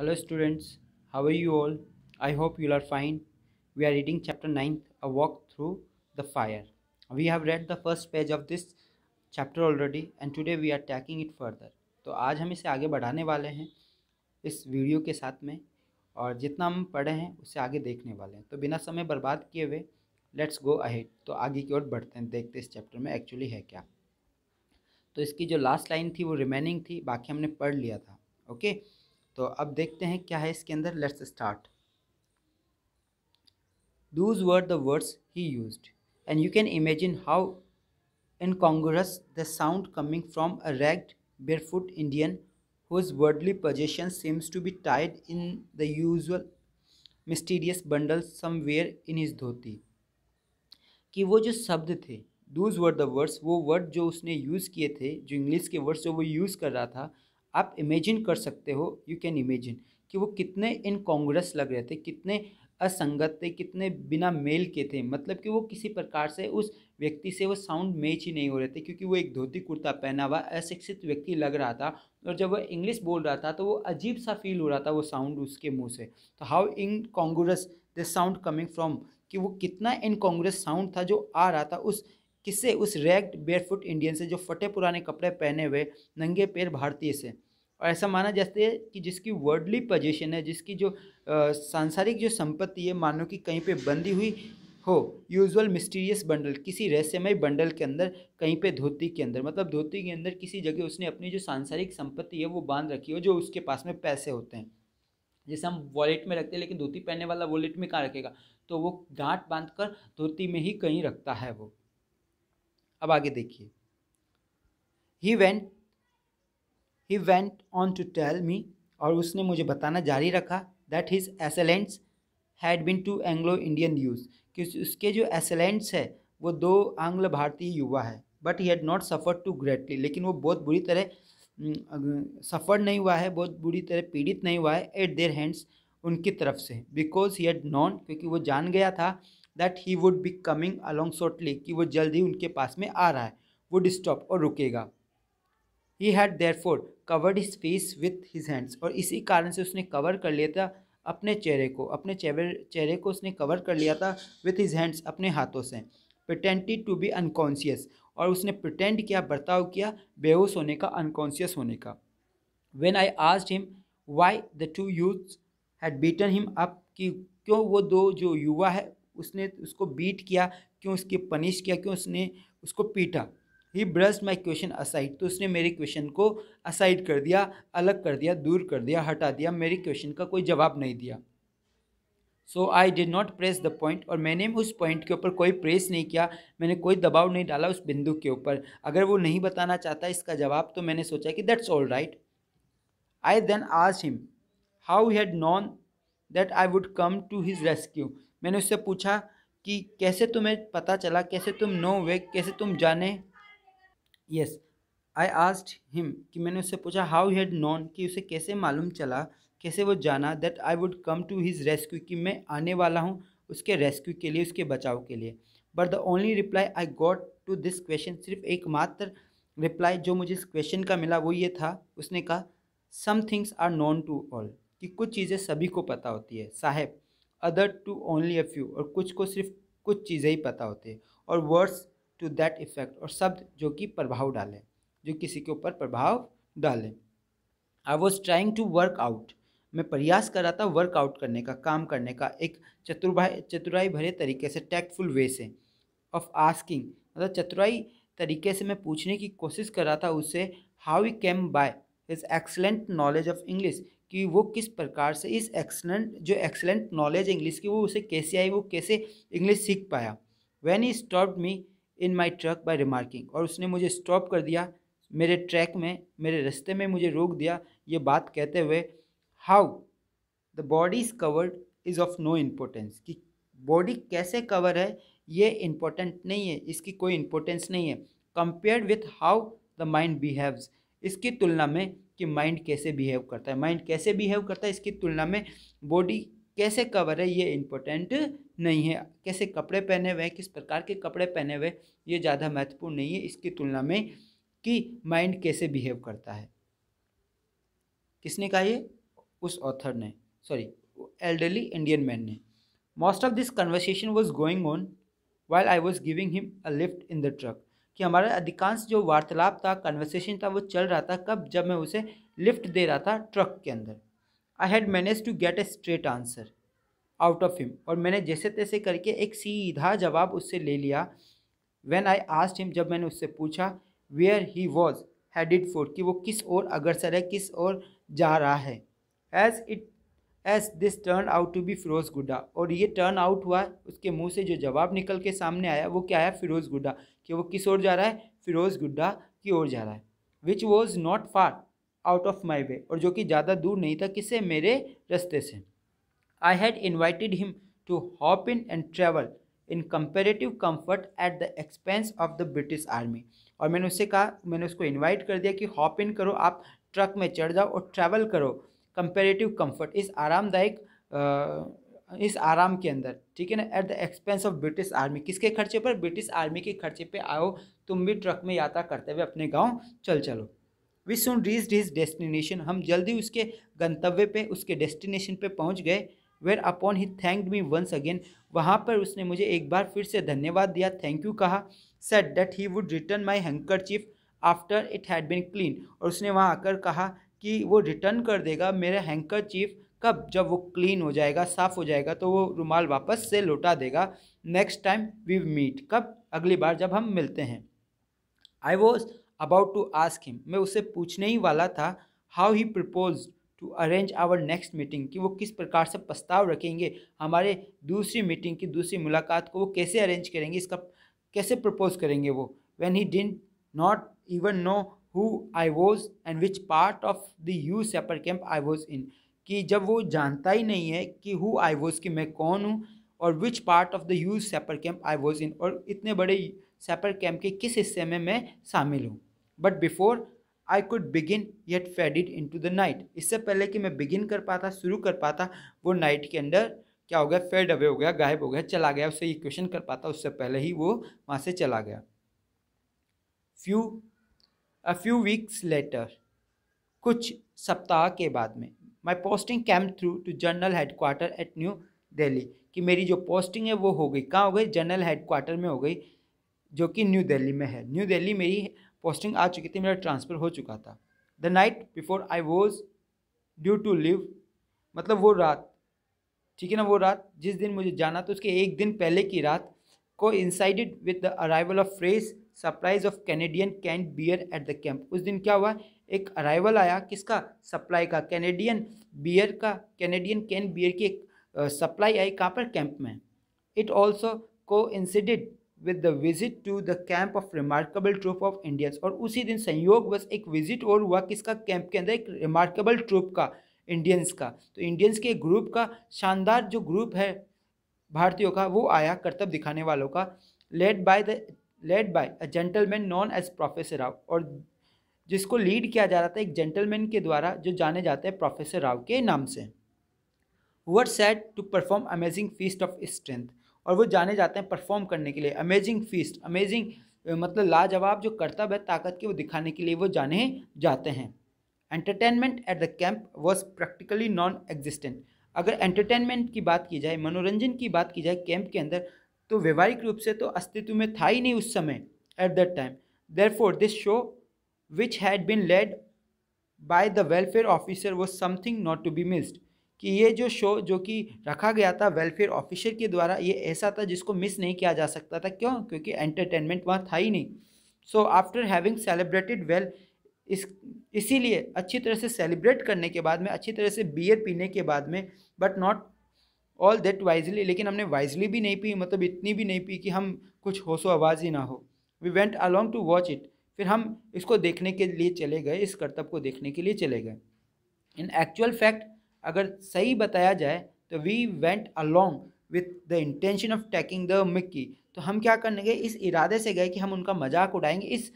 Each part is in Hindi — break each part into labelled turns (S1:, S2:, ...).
S1: Hello students, how are you all? I hope you are fine. We are reading chapter 9, A Walk Through the Fire. We have read the first page of this chapter already and today we are taking it further. तो आज हम इसे आगे बढ़ाने वाले हैं इस वीडियो के साथ में और जितना हम पढ़े हैं उसे आगे देखने वाले हैं तो बिना समय बर्बाद किए हुए लेट्स गो अहेड तो आगे की ओर बढ़ते हैं देखते इस चैप्टर में एक्चुअली है क्या तो इसकी जो लास्ट लाइन थी वो रिमेनिंग थी बाकी हमने पढ़ लिया था ओके okay? तो अब देखते हैं क्या है इसके अंदर let's start those word the words he use and you can imagine how incongruous the sound coming from a ragged barefoot Indian whose worldly position seems to be tied in the usual mysterious bundle somewhere in his dhoti कि वो जो शब्द थे दूज वर्ड द वर्ड्स वो वर्ड जो उसने यूज़ किए थे जो इंग्लिश के वर्ड्स जो वो यूज़ कर रहा था आप इमेजिन कर सकते हो यू कैन इमेजिन कि वो कितने इन कांग्रेस लग रहे थे कितने असंगत थे कितने बिना मेल के थे मतलब कि वो किसी प्रकार से उस व्यक्ति से वो साउंड मैच ही नहीं हो रहे थे क्योंकि वो एक धोती कुर्ता पहना हुआ अशिक्षित व्यक्ति लग रहा था और जब वह इंग्लिश बोल रहा था तो वो अजीब सा फील हो रहा था वो साउंड उसके मुंह से तो how incongruous the sound coming from कि वो कितना इन कांग्रेस साउंड था जो आ रहा था उस किससे उस रैग्ड बेयरफुट इंडियन से जो फटे पुराने कपड़े पहने हुए नंगे पैर भारतीय से और ऐसा माना जाता है कि जिसकी वर्डली पोजीशन है जिसकी जो सांसारिक जो संपत्ति है मानो कि कहीं पे बंधी हुई हो यूजुअल मिस्टीरियस बंडल किसी रहस्यमय बंडल के अंदर कहीं पे धोती के अंदर मतलब धोती के अंदर किसी जगह उसने अपनी जो सांसारिक संपत्ति है वो बांध रखी हो जो उसके पास में पैसे होते हैं जैसे हम वॉलेट में रखते हैं लेकिन धोती पहनने वाला वॉलेट में कहाँ रखेगा तो वो गांठ बांध कर धोती में ही कहीं रखता है वो अब आगे देखिए he went he went on to tell me और उसने मुझे बताना जारी रखा that his assailants had been two Anglo Indian youths कि उसके जो एसेलेंट्स है वो दो आंग्ल भारतीय युवा है but he had not suffer too greatly लेकिन वो बहुत बुरी तरह सफ़र नहीं हुआ है बहुत बुरी तरह पीड़ित नहीं हुआ है एट देयर हैंड्स उनकी तरफ से बिकॉज ही हैड नॉन क्योंकि वो जान गया था that he would be coming along shortly कि वो जल्द ही उनके पास में आ रहा है वुड स्टॉप और रुकेगा he had therefore covered his face with his hands और इसी कारण से उसने कवर कर लिया था अपने चेहरे को अपने चेहरे को उसने कवर कर लिया था विथ हिज हैंड्स अपने हाथों से प्रटेंटेड टू बी अनकॉन्शियस और उसने प्रटेंड किया बर्ताव किया बेहोश होने का अनकॉन्शियस होने का when I asked him why the two youth had beaten him up कि क्यों वो दो जो युवा है उसने उसको बीट किया क्यों उसके पनिश किया क्यों उसने उसको पीटा he brushed my question aside तो उसने मेरे क्वेश्चन को असाइड कर दिया अलग कर दिया दूर कर दिया हटा दिया मेरे क्वेश्चन का कोई जवाब नहीं दिया so I did not press the point और मैंने उस पॉइंट के ऊपर कोई प्रेस नहीं किया मैंने कोई दबाव नहीं डाला उस बिंदु के ऊपर अगर वो नहीं बताना चाहता इसका जवाब तो मैंने सोचा कि that's all right I then आज him how had known that I would come to his rescue मैंने उससे पूछा कि कैसे तुम्हें पता चला कैसे तुम नो वे कैसे तुम जाने यस आई आस्ट हिम कि मैंने उससे पूछा हाउ हैड नॉन कि उसे कैसे मालूम चला कैसे वो जाना that I would come to his rescue कि मैं आने वाला हूँ उसके रेस्क्यू के लिए उसके बचाव के लिए but the only reply I got to this question सिर्फ एक मात्र रिप्लाई जो मुझे इस क्वेश्चन का मिला वो ये था उसने कहा some things are known to all कि कुछ चीज़ें सभी को पता होती है sahib other to only a few और कुछ को सिर्फ कुछ चीज़ें ही पता होती है और वर्ड्स टू दैट इफ़ेक्ट और शब्द जो कि प्रभाव डालें जो किसी के ऊपर प्रभाव डालें I was trying to work out मैं प्रयास कर रहा था वर्कआउट करने का काम करने का एक चतुर्भा चतुराई भरे तरीके से टैक्टफुल वे से ऑफ आस्किंग मतलब चतुराई तरीके से मैं पूछने की कोशिश कर रहा था उससे how he came by his excellent knowledge of English कि वो किस प्रकार से इस एक्सलेंट जो एक्सलेंट नॉलेज इंग्लिश की वो उसे कैसे आई वो कैसे इंग्लिश सीख पाया when he stop me in my track by remarking और उसने मुझे स्टॉप कर दिया मेरे ट्रैक में मेरे रास्ते में मुझे रोक दिया ये बात कहते हुए how the body is covered is of no importance कि बॉडी कैसे कवर है ये इम्पोर्टेंट नहीं है इसकी कोई इम्पोर्टेंस नहीं है compared with how the mind behaves इसकी तुलना में कि माइंड कैसे बिहेव करता है माइंड कैसे बिहेव करता है इसकी तुलना में बॉडी कैसे कवर है ये इम्पोर्टेंट नहीं है कैसे कपड़े पहने हुए हैं किस प्रकार के कपड़े पहने हुए ये ज़्यादा महत्वपूर्ण नहीं है इसकी तुलना में कि माइंड कैसे बिहेव करता है किसने कहा ये उस ऑथर ने सॉरी एल्डरली इंडियन मैन ने most of this conversation was going on while I was giving him a lift in the truck कि हमारा अधिकांश जो वार्तालाप था कन्वर्सेशन था वो चल रहा था कब जब मैं उसे लिफ्ट दे रहा था ट्रक के अंदर I had manage to get a straight answer out of him और मैंने जैसे तैसे करके एक सीधा जवाब उससे ले लिया वैन आई आस्ट हिम जब मैंने उससे पूछा where he was headed for कि वो किस ओर अग्रसर है किस ओर जा रहा है as it is this turn out to be Ferozguda और ये टर्न आउट हुआ उसके मुंह से जो जवाब निकल के सामने आया वो क्या है फिरोज़ गुड्डा कि वो किस ओर जा रहा है फिरोज़ गुड्डा की ओर जा रहा है which was not far out of my way और जो कि ज़्यादा दूर नहीं था किसे मेरे रस्ते से I had invited him to hop in and travel in comparative comfort at the expense of the British army और मैंने उससे कहा मैंने उसको इन्वाइट कर दिया कि हॉप इन करो आप ट्रक में चढ़ जाओ और ट्रैवल करो कंपेरेटिव कम्फर्ट इस आरामदायक इस आराम के अंदर ठीक है ना at the expense of British army किसके खर्चे पर ब्रिटिश आर्मी के खर्चे पे आओ तुम भी ट्रक में यात्रा करते हुए अपने गांव चल चलो we soon reached his destination हम जल्दी उसके गंतव्य पे उसके डेस्टिनेशन पे पहुंच गए whereupon he thank me once again वहाँ पर उसने मुझे एक बार फिर से धन्यवाद दिया थैंक यू कहा said that he would return my hanky after it had been clean और उसने वहाँ आकर कहा कि वो रिटर्न कर देगा मेरा हैंकर चीफ कब जब वो क्लीन हो जाएगा साफ़ हो जाएगा तो वो रुमाल वापस से लौटा देगा नेक्स्ट टाइम वी मीट कब अगली बार जब हम मिलते हैं I was about to ask him मैं उसे पूछने ही वाला था how he propose to arrange our next meeting कि वो किस प्रकार से प्रस्ताव रखेंगे हमारे दूसरी मीटिंग की दूसरी मुलाकात को वो कैसे अरेंज करेंगे इसका कैसे प्रपोज करेंगे वो when he did not even know who I was and which part of the huge sapper camp I was in कि जब वो जानता ही नहीं है कि हु आई वॉज कि मैं कौन हूँ और which part of the huge sapper camp I was in और इतने बड़े सेपर कैंप के किस हिस्से में मैं शामिल हूँ but before I could begin yet faded into the night इससे पहले कि मैं बिगिन कर पाता शुरू कर पाता वो नाइट के अंदर क्या हो गया फेड अवे हो गया गायब हो गया चला गया उससे ये क्वेश्चन कर पाता उससे पहले ही वो वहाँ से चला गया few a few weeks later कुछ सप्ताह के बाद में my posting came through to journal headquarter at New Delhi कि मेरी जो पोस्टिंग है वो हो गई कहाँ हो गई जनरल हेडक्वार्टर में हो गई जो कि न्यू दिल्ली में है न्यू दिल्ली मेरी पोस्टिंग आ चुकी थी मेरा ट्रांसफ़र हो चुका था the night before I was due to leave मतलब वो रात ठीक है ना वो रात जिस दिन मुझे जाना था उसके एक दिन पहले की रात को coincided with the arrival of fresh supplies of Canadian can beer at the camp उस दिन क्या हुआ एक अराइवल आया किसका सप्लाई का कैनेडियन बियर का कैनेडियन कैन बियर की एक सप्लाई आई कहाँ पर कैंप में it also coincided with the visit to the camp of remarkable troop of Indians और उसी दिन संयोग बस एक विजिट और हुआ किसका कैंप के अंदर एक रिमार्केबल ट्रूप का इंडियंस का तो इंडियंस के ग्रुप का शानदार जो ग्रुप है भारतीयों का वो आया कर्तव्य दिखाने वालों का led by the led by a gentleman known as professor Rao और जिसको लीड किया जा रहा था एक जेंटलमैन के द्वारा जो जाने जाते हैं प्रोफेसर राव के नाम से are set to perform amazing feast of strength और वो जाने जाते हैं परफॉर्म करने के लिए अमेजिंग फीस्ट अमेजिंग मतलब लाजवाब जो कर्तव्य है ताकत के वो दिखाने के लिए वो जाने जाते हैं entertainment at the camp was practically non existent अगर एंटरटेनमेंट की बात की जाए मनोरंजन की बात की जाए कैंप के अंदर तो व्यवहारिक रूप से तो अस्तित्व में था ही नहीं उस समय at that time there for this show which had been led by the welfare officer वो something not to be missed कि ये जो शो जो कि रखा गया था वेलफेयर ऑफिसर के द्वारा ये ऐसा था जिसको मिस नहीं किया जा सकता था क्यों क्योंकि एंटरटेनमेंट वहाँ था ही नहीं so after having celebrated well इस इसीलिए अच्छी तरह से सेलिब्रेट करने के बाद में अच्छी तरह से बियर पीने के बाद में but not all that wisely लेकिन हमने वाइजली भी नहीं पी मतलब इतनी भी नहीं पी कि हम कुछ होशो आवाज़ ही ना हो we went along to watch it फिर हम इसको देखने के लिए चले गए इस करतब को देखने के लिए चले गए इन एक्चुअल फैक्ट अगर सही बताया जाए तो we went along with the intention of taking the mickey तो हम क्या करने गए इस इरादे से गए कि हम उनका मजाक उड़ाएंगे इस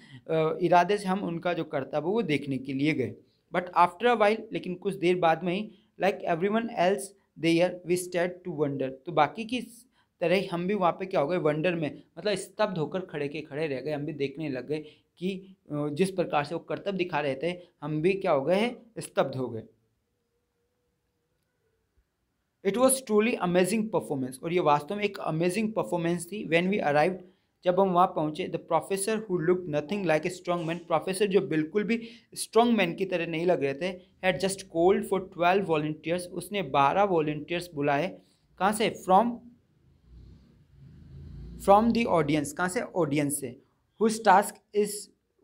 S1: इरादे से हम उनका जो करतब है वो देखने के लिए गए बट आफ्टर अ वाइल लेकिन कुछ देर बाद में ही like everyone else there we stayed to wonder तो बाकी की तरह ही हम भी वहाँ पे क्या हो गए वंडर में मतलब स्तब्ध होकर खड़े के खड़े रह गए हम भी देखने लग गए कि जिस प्रकार से वो कर्तव्य दिखा रहे थे हम भी क्या हो गए हैं स्तब्ध हो गए it was truly amazing performance और ये वास्तव में एक अमेजिंग परफॉर्मेंस थी वैन वी अराइव्ड जब हम वहाँ पहुँचे the professor who look nothing like a strong man professor जो बिल्कुल भी स्ट्रॉन्ग मैन की तरह नहीं लग रहे थे had just called for twelve volunteers उसने बारह वॉल्टियर्स बुलाए कहाँ से फ्रॉम फ्रॉम दी ऑडियंस कहाँ से ऑडियंस से whose task is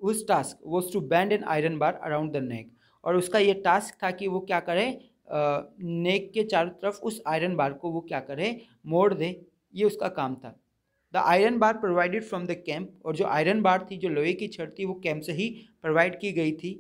S1: whose task was to bend an iron bar around the neck और उसका ये टास्क था कि वो क्या करे नेक के चारों तरफ उस आयरन बार को वो क्या करे मोड़ दे ये उसका काम था the iron bar provided from the camp और जो आयरन बार थी जो लोहे की छड़ थी वो कैंप से ही प्रोवाइड की गई थी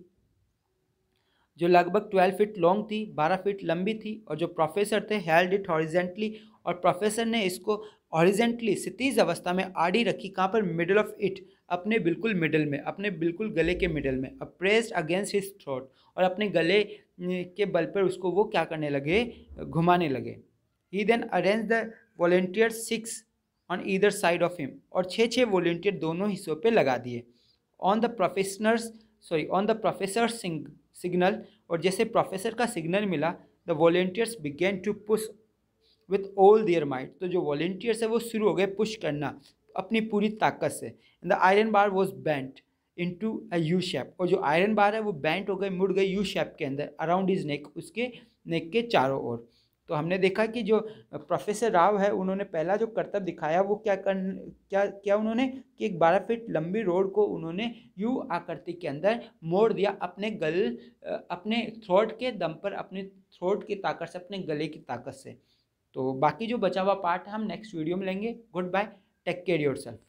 S1: जो लगभग ट्वेल्व फीट लॉन्ग थी बारह फीट लंबी थी और जो प्रोफेसर थे हेल्ड इट हॉरिजेंटली और प्रोफेसर ने इसको हॉरिजेंटली सितीज अवस्था में आड़ी रखी कहाँ पर मिडल ऑफ इट अपने बिल्कुल मिडल में अपने बिल्कुल गले के मिडल में अप्रेस्ड अगेंस्ट हिज थ्रोट और अपने गले के बल पर उसको वो क्या करने लगे घुमाने लगे ही then arrange the volunteer six on either side of him और छः छः वॉल्टियर दोनों हिस्सों पर लगा दिए on the professor's sorry on the professor signal और जैसे प्रोफेसर का सिग्नल मिला the volunteers began to push with all their might तो जो वॉल्टियर्स है वो शुरू हो गए पुश करना अपनी पूरी ताकत से the iron bar was bent into a U shape और जो आयरन बार है वो बैंट हो गए मुड़ गए यू शेप के अंदर अराउंड इज नेक उसके नेक के चारों ओर तो हमने देखा कि जो प्रोफेसर राव है उन्होंने पहला जो कर्तव्य दिखाया वो क्या कर क्या क्या उन्होंने कि एक बारह फीट लंबी रोड को उन्होंने यू आकृति के अंदर मोड़ दिया अपने गल अपने थ्रोट के दम पर अपने थ्रोट की ताकत से अपने गले की ताकत से तो बाकी जो बचा हुआ पार्ट है हम नेक्स्ट वीडियो में लेंगे goodbye take care your self